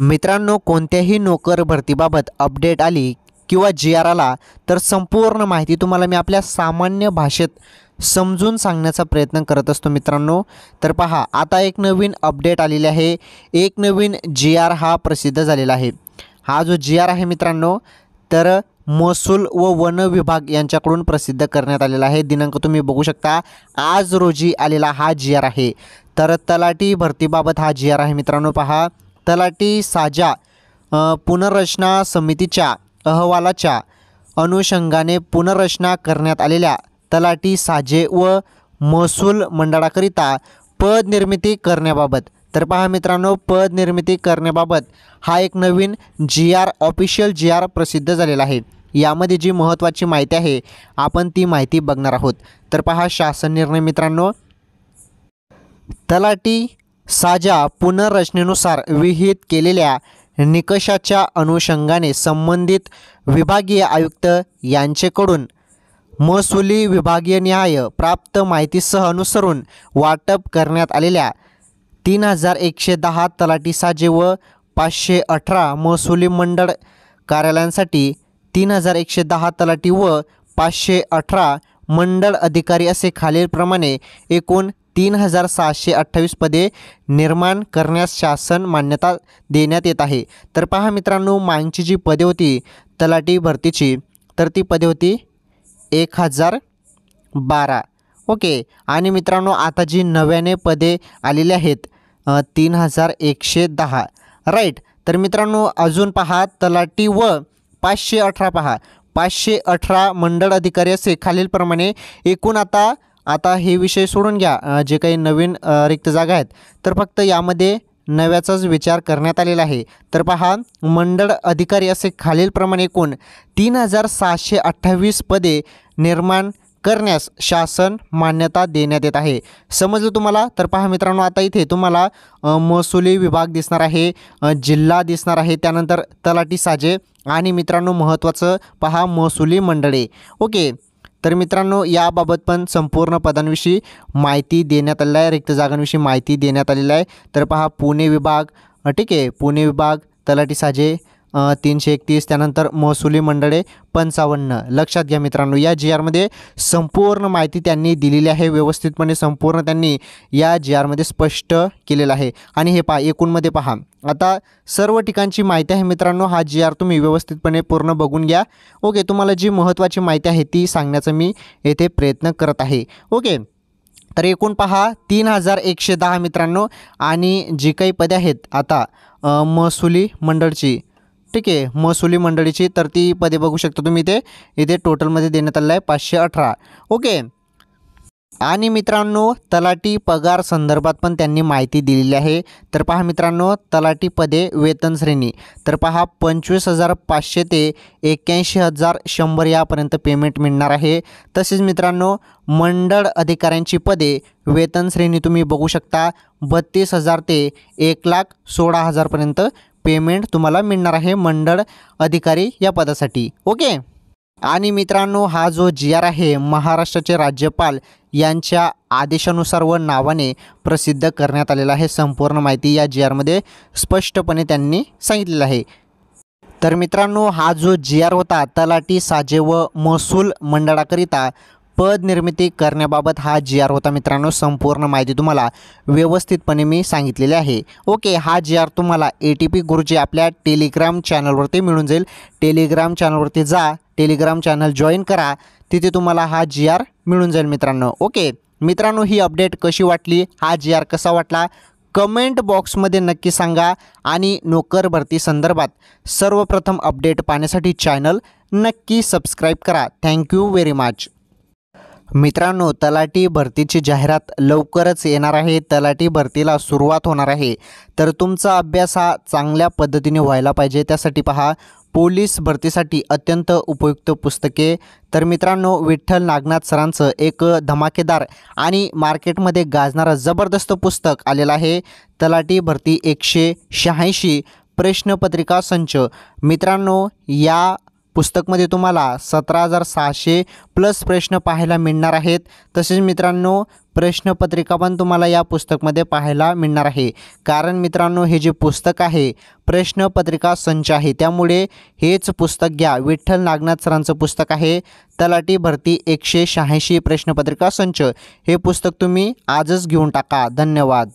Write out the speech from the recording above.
मित्रांनो कोणत्याही नोकर भरतीबाबत अपडेट आली किंवा जी आर आला तर संपूर्ण माहिती तुम्हाला मी आपल्या सामान्य भाषेत समजून सांगण्याचा प्रयत्न करत असतो मित्रांनो तर पहा आता एक नवीन अपडेट आलेली आहे एक नवीन जी आर हा प्रसिद्ध झालेला आहे हा जो जी आर आहे मित्रांनो तर महसूल व वन विभाग यांच्याकडून प्रसिद्ध करण्यात आलेला आहे दिनांक तुम्ही बघू शकता आज रोजी आलेला हा जी आर आहे तर तलाठी भरतीबाबत हा जी आर आहे मित्रांनो पहा तलाठी साजा पुनर्रचना समितीच्या अहवालाच्या अनुषंगाने पुनर्रचना करण्यात आलेल्या तलाठी साजे व महसूल मंडळाकरिता पद निर्मिती करण्याबाबत तर पहा मित्रांनो पद निर्मिती करण्याबाबत हा एक नवीन G R official G R प्रसिद्ध झालेला आहे यामध्ये जी महत्त्वाची माहिती आहे आपण ती माहिती बघणार आहोत तर पहा शासन निर्णय मित्रांनो तलाठी साजा पुनर्रचनेनुसार विहित केलेल्या निकषाच्या अनुषंगाने संबंधित विभागीय आयुक्त यांचेकडून महसुली विभागीय न्याय प्राप्त माहितीसह अनुसरून वाटप करण्यात आलेल्या तीन हजार एकशे दहा तलाठी साजे व पाचशे अठरा महसुली मंडळ कार्यालयांसाठी तीन हजार एकशे दहा तलाठी व पाचशे अठरा मंडळ अधिकारी असे खालीलप्रमाणे एकूण तीन हजार सहाशे अठ्ठावीस पदे निर्माण करण्यास शासन मान्यता देण्यात येत आहे तर पहा मित्रांनो मागची जी पदे होती तलाठी भरतीची तर ती पदे होती एक हजार बारा ओके आणि मित्रांनो आता जी नव्याने पदे आलेली आहेत तीन हजार एकशे दहा राईट तर मित्रांनो अजून पहा तलाटी व पाचशे अठरा पहा पाचशे अठरा मंडळ अधिकारी असे खालीलप्रमाणे एकूण आता आता हे विषय सोडून घ्या जे काही नवीन रिक्त जागा आहेत तर फक्त यामध्ये नव्याचाच विचार करण्यात आलेला आहे तर पहा मंडळ अधिकारी असे खालीलप्रमाणे एकूण तीन हजार सहाशे अठ्ठावीस पदे निर्माण करण्यास शासन मान्यता देण्यात येत आहे समजलं तुम्हाला तर पहा मित्रांनो आता इथे तुम्हाला महसुली विभाग दिसणार आहे जिल्हा दिसणार आहे त्यानंतर तलाटी साजे आणि मित्रांनो महत्त्वाचं पहा महसुली मंडळे ओके तर मित्रांनो याबाबत पण संपूर्ण पदांविषयी माहिती देण्यात आलेलं आहे रिक्त जागांविषयी माहिती देण्यात आलेलं आहे तर पहा पुणे विभाग ठीक आहे पुणे विभाग तलाठी साजे तीनशे एकतीस त्यानंतर महसुली मंडळे पंचावन्न लक्षात घ्या मित्रांनो या जी आरमध्ये संपूर्ण माहिती त्यांनी दिलेली आहे व्यवस्थितपणे संपूर्ण त्यांनी या जी आरमध्ये स्पष्ट केलेलं आहे आणि हे पहा एकूणमध्ये पहा आता सर्व ठिकाणची माहिती आहे मित्रांनो हा जी आर तुम्ही व्यवस्थितपणे पूर्ण बघून घ्या ओके तुम्हाला जी महत्त्वाची माहिती आहे ती सांगण्याचा मी येथे प्रयत्न करत आहे ओके तर एकूण पहा तीन हजार एकशे दहा मित्रांनो आणि जी काही पदे आहेत आता महसुली मंडळची ठीक आहे महसुली मंडळीची तर ती पदे बघू शकता तुम्ही इथे इथे टोटलमध्ये देण्यात आले आहे पाचशे अठरा ओके आणि मित्रांनो तलाटी पगार संदर्भात पण त्यांनी माहिती दिलेली आहे तर पहा मित्रांनो तलाटी पदे वेतन श्रेणी तर पहा पंचवीस हजार पाचशे ते एक्क्याऐंशी हजार शंभर यापर्यंत पेमेंट मिळणार आहे तसेच मित्रांनो मंडळ अधिकाऱ्यांची पदे वेतन श्रेणी तुम्ही बघू शकता बत्तीस हजार ते एक लाख सोळा हजारपर्यंत पेमेंट तुम्हाला मिळणार आहे मंडळ अधिकारी या पदासाठी ओके आणि मित्रांनो हा जो जी आर आहे महाराष्ट्राचे राज्यपाल यांच्या आदेशानुसार व नावाने प्रसिद्ध करण्यात आलेला आहे संपूर्ण माहिती या जी आरमध्ये स्पष्टपणे त्यांनी सांगितलेलं आहे तर मित्रांनो हा जो जी आर होता तलाटी साजे व महसूल मंडळाकरिता पद निर्मिती करण्याबाबत हा जी आर होता मित्रांनो संपूर्ण माहिती तुम्हाला व्यवस्थितपणे मी सांगितलेली आहे ओके हा जी आर तुम्हाला ए टी पी गुरुजी आपल्या टेलिग्राम चॅनलवरती मिळून जाईल टेलिग्राम चॅनलवरती जा टेलिग्राम चॅनल जॉईन करा तिथे तुम्हाला हा जी आर मिळून जाईल मित्रांनो ओके मित्रांनो ही अपडेट कशी वाटली हा जी आर कसा वाटला कमेंट बॉक्समध्ये नक्की सांगा आणि नोकर भरती संदर्भात सर्वप्रथम अपडेट पाहण्यासाठी चॅनल नक्की सबस्क्राईब करा थँक्यू व्हेरी मच मित्रांनो तलाठी भरतीची जाहिरात लवकरच येणार आहे तलाठी भरतीला सुरुवात होणार आहे तर तुमचा अभ्यास हा चांगल्या पद्धतीने व्हायला पाहिजे त्यासाठी पहा पोलीस भरतीसाठी अत्यंत उपयुक्त पुस्तके तर मित्रांनो विठ्ठल नागनाथ सरांचं एक धमाकेदार आणि मार्केटमध्ये गाजणारं जबरदस्त पुस्तक आलेलं आहे तलाठी भरती एकशे शहाऐंशी प्रश्नपत्रिका संच मित्रांनो या पुस्तकमध्ये तुम्हाला सतरा हजार सहाशे प्लस प्रश्न पाहायला मिळणार आहेत तसेच मित्रांनो प्रश्नपत्रिका पण तुम्हाला या पुस्तकमध्ये पाहायला मिळणार आहे कारण मित्रांनो हे जे पुस्तक आहे प्रश्नपत्रिका संच आहे त्यामुळे हेच पुस्तक घ्या विठ्ठल नागनाथ सरांचं पुस्तक आहे तलाटी भरती एकशे शहाऐंशी प्रश्नपत्रिका संच हे पुस्तक तुम्ही आजच घेऊन टाका धन्यवाद